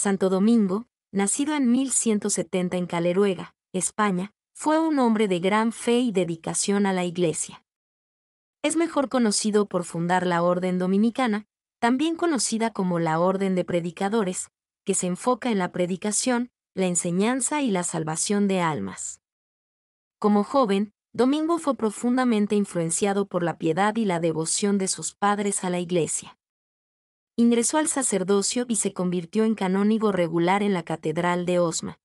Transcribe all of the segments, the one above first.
Santo Domingo, nacido en 1170 en Caleruega, España, fue un hombre de gran fe y dedicación a la Iglesia. Es mejor conocido por fundar la Orden Dominicana, también conocida como la Orden de Predicadores, que se enfoca en la predicación, la enseñanza y la salvación de almas. Como joven, Domingo fue profundamente influenciado por la piedad y la devoción de sus padres a la Iglesia ingresó al sacerdocio y se convirtió en canónigo regular en la Catedral de Osma.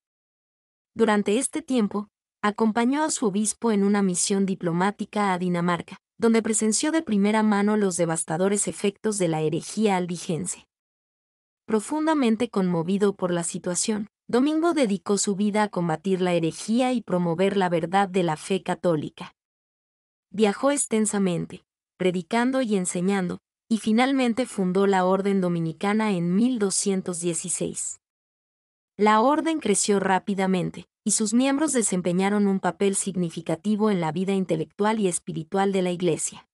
Durante este tiempo, acompañó a su obispo en una misión diplomática a Dinamarca, donde presenció de primera mano los devastadores efectos de la herejía albigense. Profundamente conmovido por la situación, Domingo dedicó su vida a combatir la herejía y promover la verdad de la fe católica. Viajó extensamente, predicando y enseñando, y finalmente fundó la Orden Dominicana en 1216. La orden creció rápidamente, y sus miembros desempeñaron un papel significativo en la vida intelectual y espiritual de la Iglesia.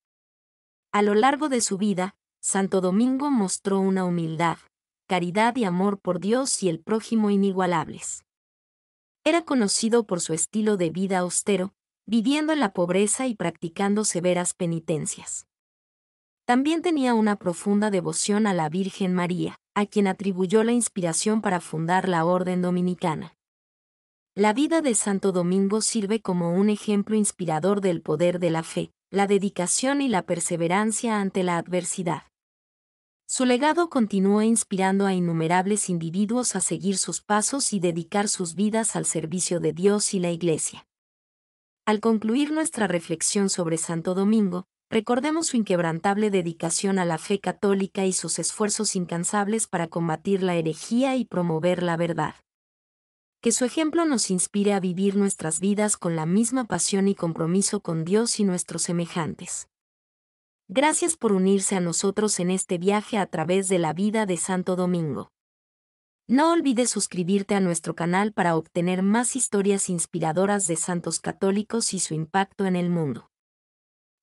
A lo largo de su vida, Santo Domingo mostró una humildad, caridad y amor por Dios y el prójimo inigualables. Era conocido por su estilo de vida austero, viviendo en la pobreza y practicando severas penitencias. También tenía una profunda devoción a la Virgen María, a quien atribuyó la inspiración para fundar la Orden Dominicana. La vida de Santo Domingo sirve como un ejemplo inspirador del poder de la fe, la dedicación y la perseverancia ante la adversidad. Su legado continúa inspirando a innumerables individuos a seguir sus pasos y dedicar sus vidas al servicio de Dios y la Iglesia. Al concluir nuestra reflexión sobre Santo Domingo, Recordemos su inquebrantable dedicación a la fe católica y sus esfuerzos incansables para combatir la herejía y promover la verdad. Que su ejemplo nos inspire a vivir nuestras vidas con la misma pasión y compromiso con Dios y nuestros semejantes. Gracias por unirse a nosotros en este viaje a través de la vida de Santo Domingo. No olvides suscribirte a nuestro canal para obtener más historias inspiradoras de santos católicos y su impacto en el mundo.